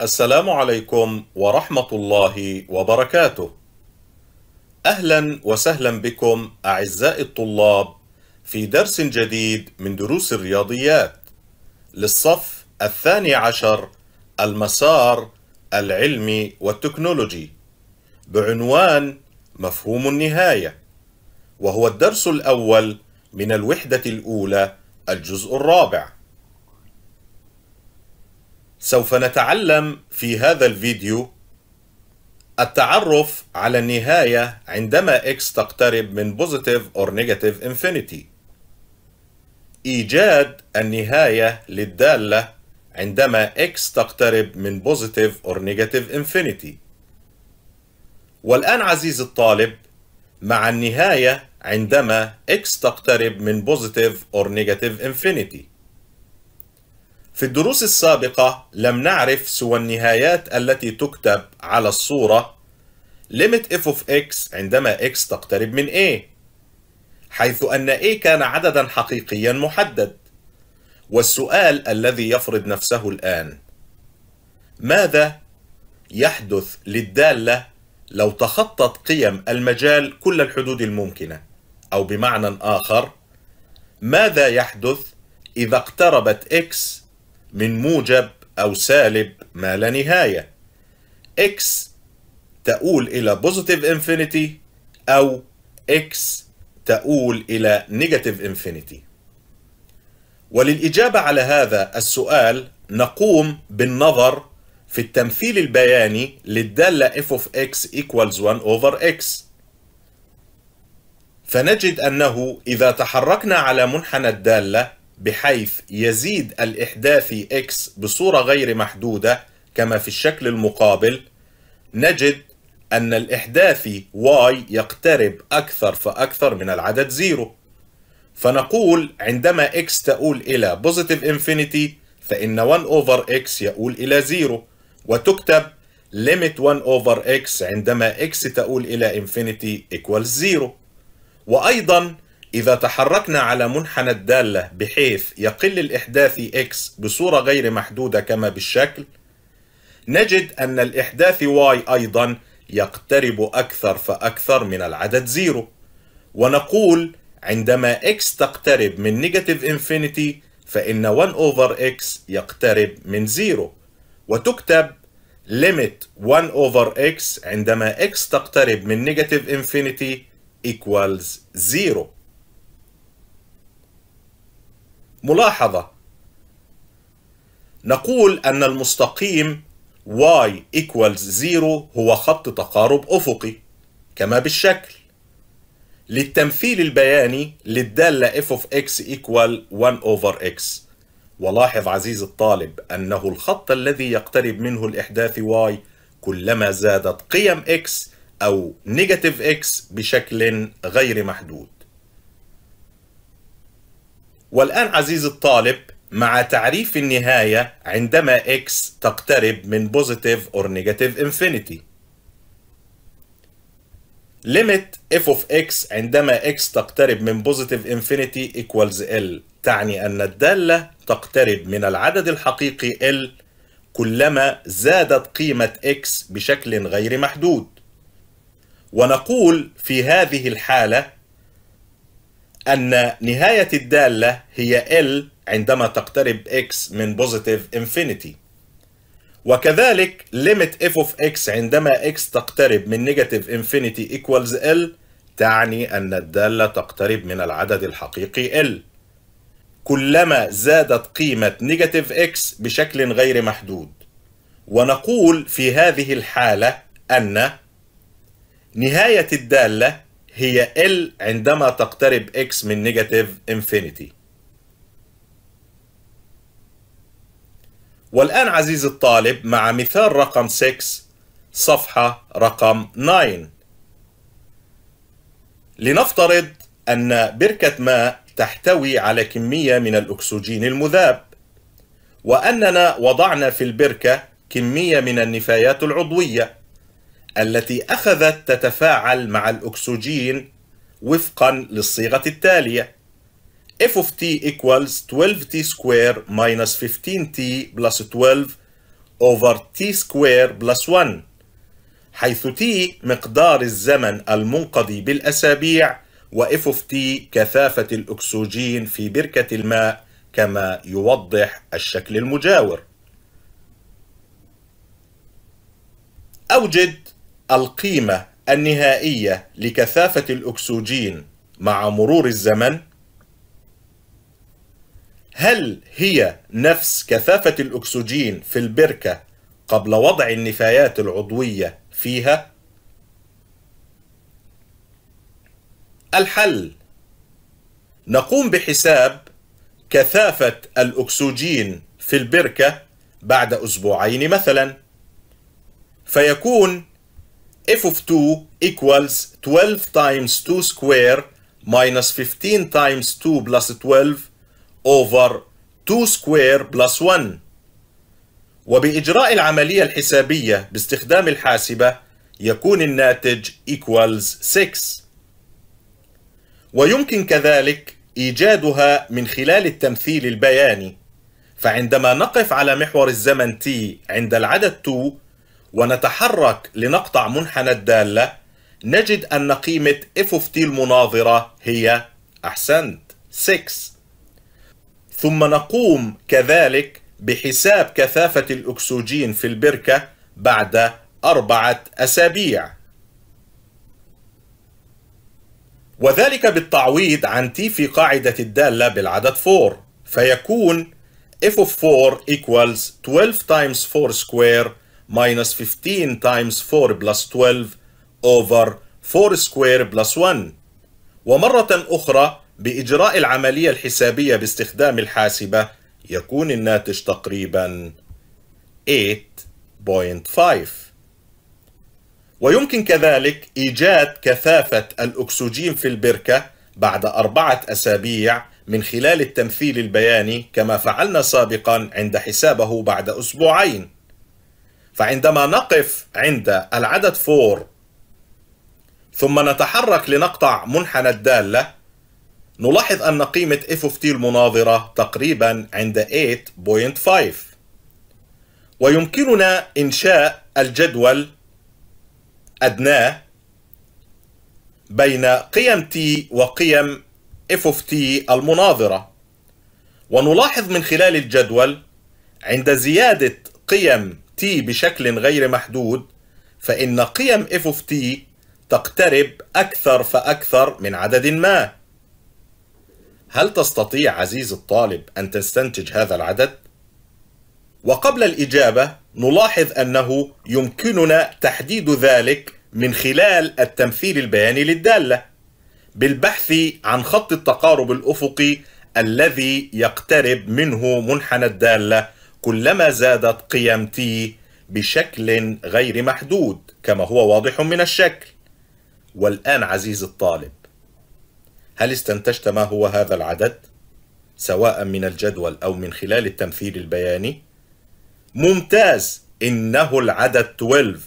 السلام عليكم ورحمة الله وبركاته. أهلا وسهلا بكم أعزائي الطلاب في درس جديد من دروس الرياضيات للصف الثاني عشر المسار العلمي والتكنولوجي بعنوان مفهوم النهاية وهو الدرس الأول من الوحدة الأولى الجزء الرابع سوف نتعلم في هذا الفيديو التعرف على النهاية عندما x تقترب من positive or negative infinity إيجاد النهاية للدالة عندما x تقترب من positive or negative infinity والآن عزيزي الطالب مع النهاية عندما x تقترب من positive or negative infinity في الدروس السابقة لم نعرف سوى النهايات التي تكتب على الصورة limit f of x عندما x تقترب من a حيث أن a كان عددا حقيقيا محدد والسؤال الذي يفرض نفسه الآن ماذا يحدث للدالة لو تخطت قيم المجال كل الحدود الممكنة أو بمعنى آخر ماذا يحدث إذا اقتربت x من موجب أو سالب ما لا نهاية x تؤول إلى positive infinity أو x تؤول إلى negative infinity وللإجابة على هذا السؤال نقوم بالنظر في التمثيل البياني للدالة f of x equals 1 over x فنجد أنه إذا تحركنا على منحنى الدالة بحيث يزيد الإحداثي x بصورة غير محدودة كما في الشكل المقابل نجد أن الإحداثي y يقترب أكثر فأكثر من العدد 0 فنقول عندما x تؤول إلى positive infinity فإن 1 over x يؤول إلى 0 وتكتب limit 1 over x عندما x تؤول إلى infinity equals 0 وأيضا إذا تحركنا على منحنى الدالة بحيث يقل الإحداثي x بصورة غير محدودة كما بالشكل نجد أن الإحداث y أيضا يقترب أكثر فأكثر من العدد زيرو ونقول عندما x تقترب من نيجاتيف انفينيتي فإن 1 over x يقترب من زيرو وتكتب limit 1 over x عندما x تقترب من نيجاتيف انفينيتي equals 0 ملاحظة نقول أن المستقيم y equals 0 هو خط تقارب أفقي كما بالشكل للتمثيل البياني للدالة f of x equal 1 over x ولاحظ عزيز الطالب أنه الخط الذي يقترب منه الإحداث y كلما زادت قيم x أو negative x بشكل غير محدود والآن عزيزي الطالب مع تعريف النهاية عندما x تقترب من positive or negative infinity limit f of x عندما x تقترب من positive infinity equals L تعني أن الدالة تقترب من العدد الحقيقي L كلما زادت قيمة x بشكل غير محدود ونقول في هذه الحالة أن نهاية الدالة هي L عندما تقترب x من positive infinity وكذلك limit f of x عندما x تقترب من negative infinity equals L تعني أن الدالة تقترب من العدد الحقيقي L كلما زادت قيمة negative x بشكل غير محدود ونقول في هذه الحالة أن نهاية الدالة هي L عندما تقترب X من نيجاتيف انفينيتي والآن عزيز الطالب مع مثال رقم 6 صفحة رقم 9 لنفترض أن بركة ماء تحتوي على كمية من الأكسجين المذاب وأننا وضعنا في البركة كمية من النفايات العضوية التي أخذت تتفاعل مع الأكسجين وفقا للصيغة التالية f of t equals 12t square minus 15t plus 12 over t square plus 1 حيث t مقدار الزمن المنقضي بالأسابيع و f of t كثافة الأكسجين في بركة الماء كما يوضح الشكل المجاور أوجد القيمة النهائية لكثافة الأكسجين مع مرور الزمن؟ هل هي نفس كثافة الأكسجين في البركة قبل وضع النفايات العضوية فيها؟ الحل نقوم بحساب كثافة الأكسجين في البركة بعد أسبوعين مثلا فيكون f of 2 equals 12 times 2 square minus 15 times 2 plus 12 over 2 square plus 1 وبإجراء العملية الحسابية باستخدام الحاسبة يكون الناتج equals 6 ويمكن كذلك إيجادها من خلال التمثيل البياني فعندما نقف على محور الزمن t عند العدد 2 ونتحرك لنقطع منحنى الدالة نجد أن قيمة f of t المناظرة هي أحسنت 6 ثم نقوم كذلك بحساب كثافة الأكسجين في البركة بعد أربعة أسابيع وذلك بالتعويض عن t في قاعدة الدالة بالعدد 4 فيكون f of 4 equals 12 times 4 square minus 15 times 4 plus 12 over 4 square plus 1 ومرة أخرى بإجراء العملية الحسابية باستخدام الحاسبة يكون الناتج تقريبا 8.5 ويمكن كذلك إيجاد كثافة الأكسجين في البركة بعد أربعة أسابيع من خلال التمثيل البياني كما فعلنا سابقا عند حسابه بعد أسبوعين فعندما نقف عند العدد 4 ثم نتحرك لنقطع منحنى الدالة نلاحظ أن قيمة f of t المناظرة تقريبا عند 8.5 ويمكننا إنشاء الجدول أدناه بين قيم t وقيم f of t المناظرة ونلاحظ من خلال الجدول عند زيادة قيم t بشكل غير محدود فإن قيم f of t تقترب أكثر فأكثر من عدد ما هل تستطيع عزيز الطالب أن تستنتج هذا العدد؟ وقبل الإجابة نلاحظ أنه يمكننا تحديد ذلك من خلال التمثيل البياني للدالة بالبحث عن خط التقارب الأفقي الذي يقترب منه منحنى الدالة كلما زادت قيم تي بشكل غير محدود كما هو واضح من الشكل والآن عزيز الطالب هل استنتجت ما هو هذا العدد؟ سواء من الجدول أو من خلال التمثيل البياني ممتاز إنه العدد 12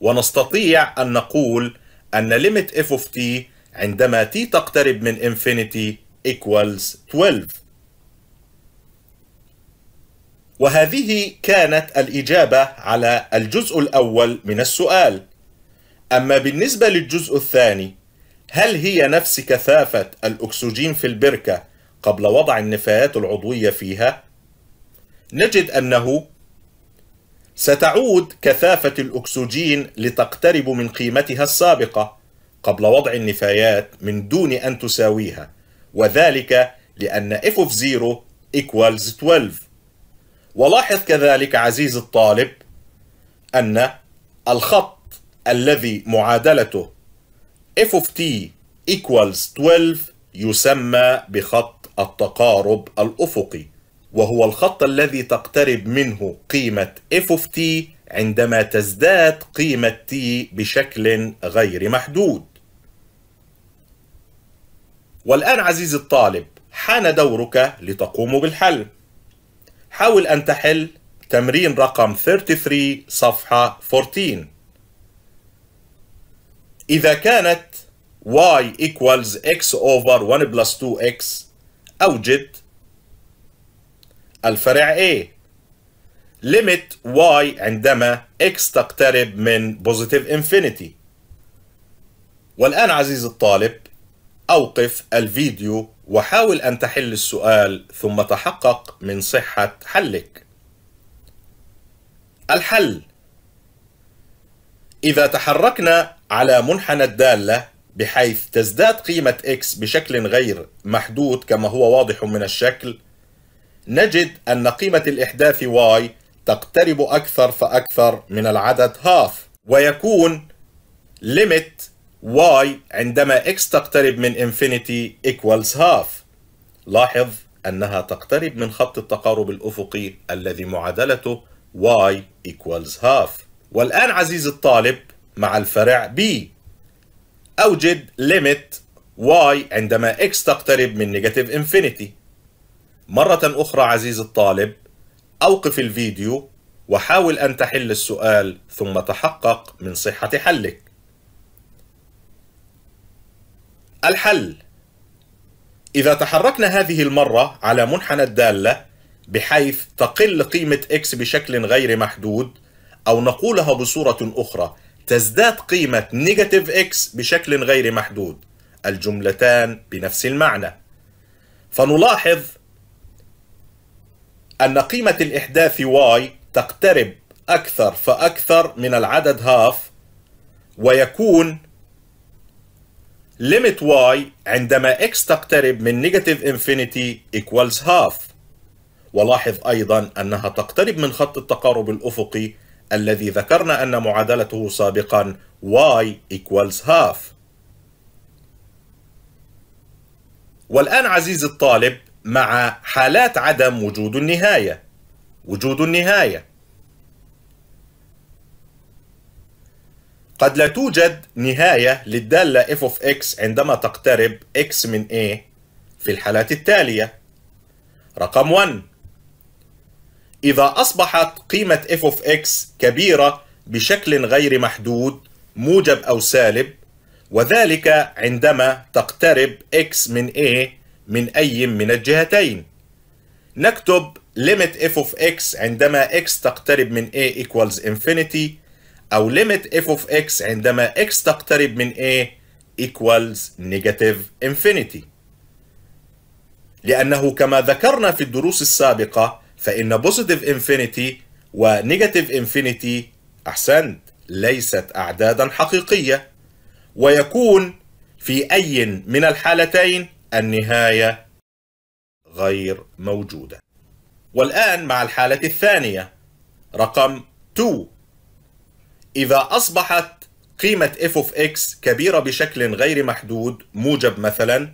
ونستطيع أن نقول أن limit f of t عندما t تقترب من infinity equals 12 وهذه كانت الإجابة على الجزء الأول من السؤال أما بالنسبة للجزء الثاني هل هي نفس كثافة الأكسجين في البركة قبل وضع النفايات العضوية فيها؟ نجد أنه ستعود كثافة الأكسجين لتقترب من قيمتها السابقة قبل وضع النفايات من دون أن تساويها وذلك لأن F of 0 equals 12 ولاحظ كذلك عزيز الطالب أن الخط الذي معادلته f of t equals 12 يسمى بخط التقارب الأفقي وهو الخط الذي تقترب منه قيمة f of t عندما تزداد قيمة t بشكل غير محدود والآن عزيزي الطالب حان دورك لتقوم بالحل حاول أن تحل تمرين رقم 33 صفحة 14 إذا كانت y equals x over 1 plus 2x أوجد الفرع A limit y عندما x تقترب من positive infinity والآن عزيزي الطالب أوقف الفيديو وحاول أن تحل السؤال ثم تحقق من صحة حلك. الحل إذا تحركنا على منحنى الدالة بحيث تزداد قيمة x بشكل غير محدود كما هو واضح من الشكل نجد أن قيمة الإحداث y تقترب أكثر فأكثر من العدد half ويكون limit y عندما x تقترب من انفينيتي equals half لاحظ أنها تقترب من خط التقارب الأفقي الذي معادلته y equals half والآن عزيزي الطالب مع الفرع b أوجد limit y عندما x تقترب من نيجاتيف انفينيتي مرة أخرى عزيزي الطالب أوقف الفيديو وحاول أن تحل السؤال ثم تحقق من صحة حلك الحل إذا تحركنا هذه المرة على منحنى الدالة بحيث تقل قيمة x بشكل غير محدود أو نقولها بصورة أخرى تزداد قيمة نيجاتيف x بشكل غير محدود الجملتان بنفس المعنى فنلاحظ أن قيمة الإحداث y تقترب أكثر فأكثر من العدد هاف ويكون limit y عندما x تقترب من negative infinity equals half ولاحظ أيضا أنها تقترب من خط التقارب الأفقي الذي ذكرنا أن معادلته سابقا y equals half والآن عزيزي الطالب مع حالات عدم وجود النهاية وجود النهايه قد لا توجد نهاية للدالة f of x عندما تقترب x من a في الحالات التالية رقم 1 إذا أصبحت قيمة f of x كبيرة بشكل غير محدود موجب أو سالب وذلك عندما تقترب x من a من أي من الجهتين نكتب limit f of x عندما x تقترب من a equals infinity أو limit f of x عندما x تقترب من a equals negative infinity لأنه كما ذكرنا في الدروس السابقة فإن positive infinity و negative infinity أحسنت ليست أعدادا حقيقية ويكون في أي من الحالتين النهاية غير موجودة والآن مع الحالة الثانية رقم 2 إذا أصبحت قيمة f of x كبيرة بشكل غير محدود موجب مثلا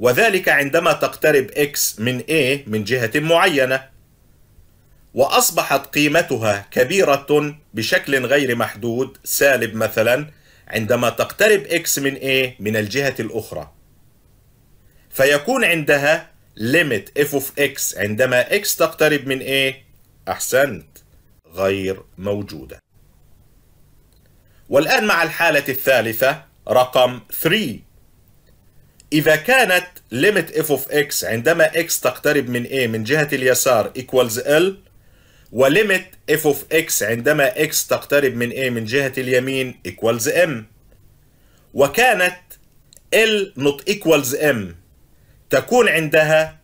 وذلك عندما تقترب x من a من جهة معينة وأصبحت قيمتها كبيرة بشكل غير محدود سالب مثلا عندما تقترب x من a من الجهة الأخرى فيكون عندها limit f of x عندما x تقترب من a أحسنت غير موجودة والآن مع الحالة الثالثة رقم 3 إذا كانت limit f of x عندما x تقترب من a من جهة اليسار equals L وlimit f of x عندما x تقترب من a من جهة اليمين equals m وكانت L not equals m تكون عندها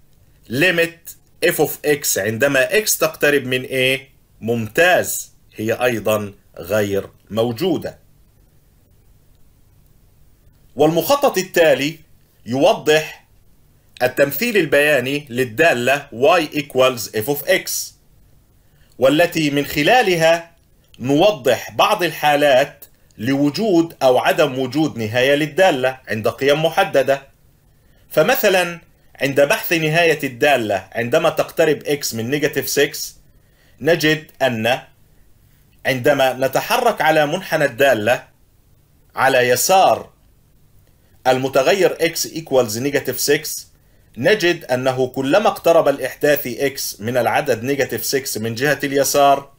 limit f of x عندما x تقترب من a ممتاز هي أيضا غير موجودة والمخطط التالي يوضح التمثيل البياني للدالة y equals f of x والتي من خلالها نوضح بعض الحالات لوجود أو عدم وجود نهاية للدالة عند قيم محددة فمثلا عند بحث نهاية الدالة عندما تقترب x من negative 6 نجد أن عندما نتحرك على منحنى الدالة على يسار المتغير x equals negative 6 نجد أنه كلما اقترب الإحداثي x من العدد negative 6 من جهة اليسار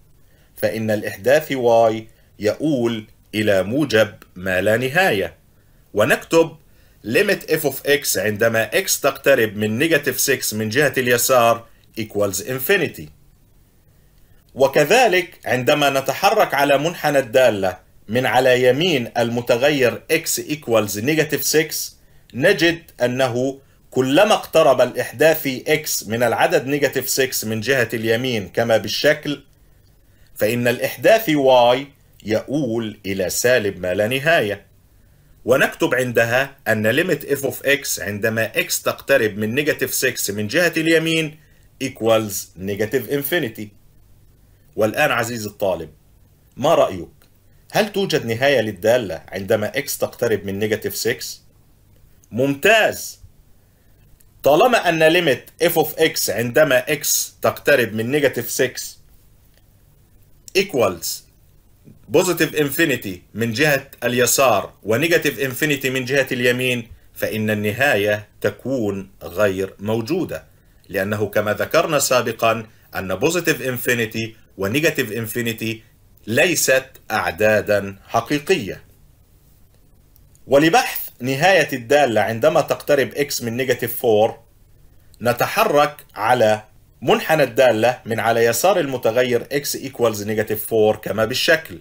فإن الإحداثي y يؤول إلى موجب ما لا نهاية ونكتب limit f of x عندما x تقترب من negative 6 من جهة اليسار equals infinity وكذلك عندما نتحرك على منحنى الدالة من على يمين المتغير x equals negative 6 نجد أنه كلما اقترب الإحداثي x من العدد negative 6 من جهة اليمين كما بالشكل فإن الإحداثي y يؤول إلى سالب ما لا نهاية ونكتب عندها أن limit f of x عندما x تقترب من negative 6 من جهة اليمين equals negative infinity والآن عزيزي الطالب ما رأيك؟ هل توجد نهاية للدالة عندما x تقترب من نيجاتيف 6؟ ممتاز طالما أن ليميت f of x عندما x تقترب من نيجاتيف 6 equals بوزيتيف انفينيتي من جهة اليسار ونيجاتيف انفينيتي من جهة اليمين فإن النهاية تكون غير موجودة لأنه كما ذكرنا سابقا أن بوزيتيف انفينيتي ونيجاتيف انفينيتي ليست أعدادا حقيقية ولبحث نهاية الدالة عندما تقترب x من نيجاتيف 4 نتحرك على منحنى الدالة من على يسار المتغير x equals نيجاتيف 4 كما بالشكل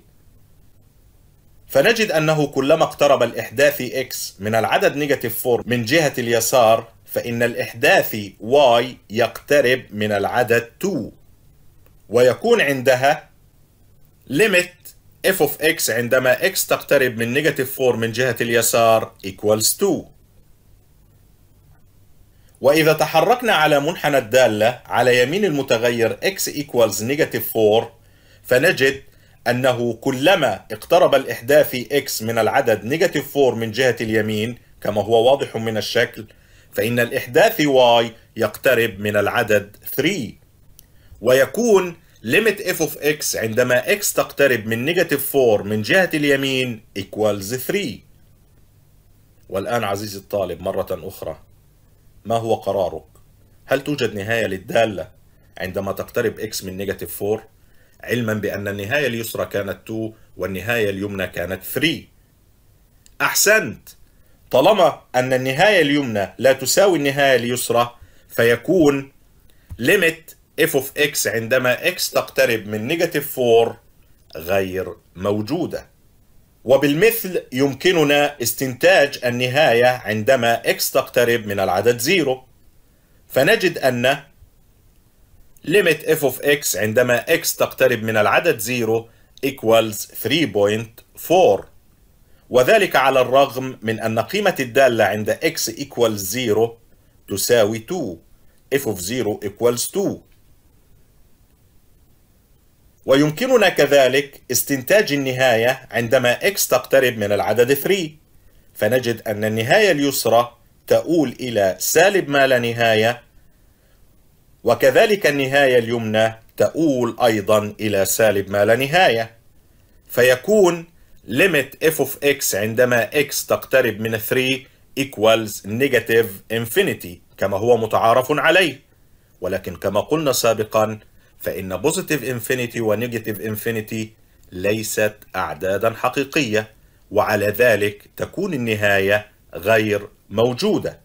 فنجد أنه كلما اقترب الإحداثي x من العدد نيجاتيف 4 من جهة اليسار فإن الإحداثي y يقترب من العدد 2 ويكون عندها limit f of x عندما x تقترب من negative 4 من جهة اليسار equals 2 وإذا تحركنا على منحنى الدالة على يمين المتغير x equals negative 4 فنجد أنه كلما اقترب الإحداثي x من العدد negative 4 من جهة اليمين كما هو واضح من الشكل فإن الإحداثي y يقترب من العدد 3 ويكون ليميت اف اوف اكس عندما اكس تقترب من نيجاتيف 4 من جهة اليمين equals 3 والآن عزيزي الطالب مرة أخرى ما هو قرارك؟ هل توجد نهاية للدالة عندما تقترب x من نيجاتيف 4 علما بأن النهاية اليسرى كانت 2 والنهاية اليمنى كانت 3 أحسنت طالما أن النهاية اليمنى لا تساوي النهاية اليسرى فيكون limit f of x عندما x تقترب من نيجاتيف 4 غير موجودة وبالمثل يمكننا استنتاج النهاية عندما x تقترب من العدد 0 فنجد أن limit f of x عندما x تقترب من العدد 0 equals 3.4 وذلك على الرغم من أن قيمة الدالة عند x equals 0 تساوي 2 f of 0 equals 2 ويمكننا كذلك استنتاج النهاية عندما x تقترب من العدد 3 فنجد أن النهاية اليسرى تؤول إلى سالب ما لا نهاية وكذلك النهاية اليمنى تؤول أيضا إلى سالب ما لا نهاية فيكون limit f of x عندما x تقترب من 3 equals negative infinity كما هو متعارف عليه ولكن كما قلنا سابقا فإن بوزيتيف انفينيتي ونيجاتيف انفينيتي ليست أعدادا حقيقية وعلى ذلك تكون النهاية غير موجودة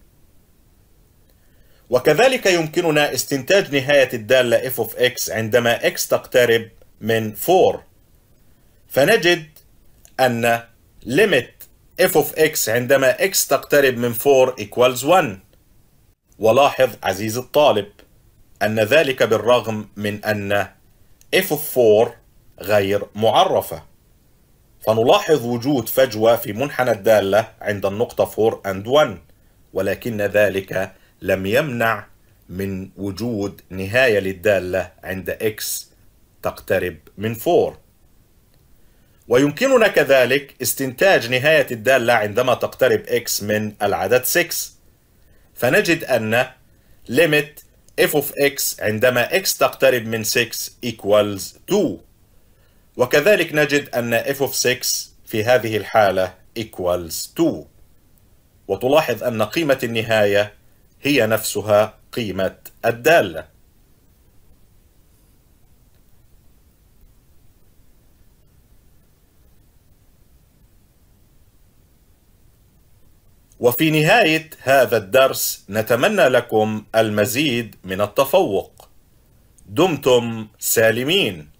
وكذلك يمكننا استنتاج نهاية الدالة f of x عندما x تقترب من 4 فنجد أن limit f of x عندما x تقترب من 4 equals 1 ولاحظ عزيز الطالب أن ذلك بالرغم من أن F4 غير معرفة فنلاحظ وجود فجوة في منحنى الدالة عند النقطة 4 and 1 ولكن ذلك لم يمنع من وجود نهاية للدالة عند x تقترب من 4 ويمكننا كذلك استنتاج نهاية الدالة عندما تقترب x من العدد 6 فنجد أن limit f of x عندما x تقترب من 6 equals 2 وكذلك نجد أن f of 6 في هذه الحالة equals 2 وتلاحظ أن قيمة النهاية هي نفسها قيمة الدالة وفي نهاية هذا الدرس نتمنى لكم المزيد من التفوق دمتم سالمين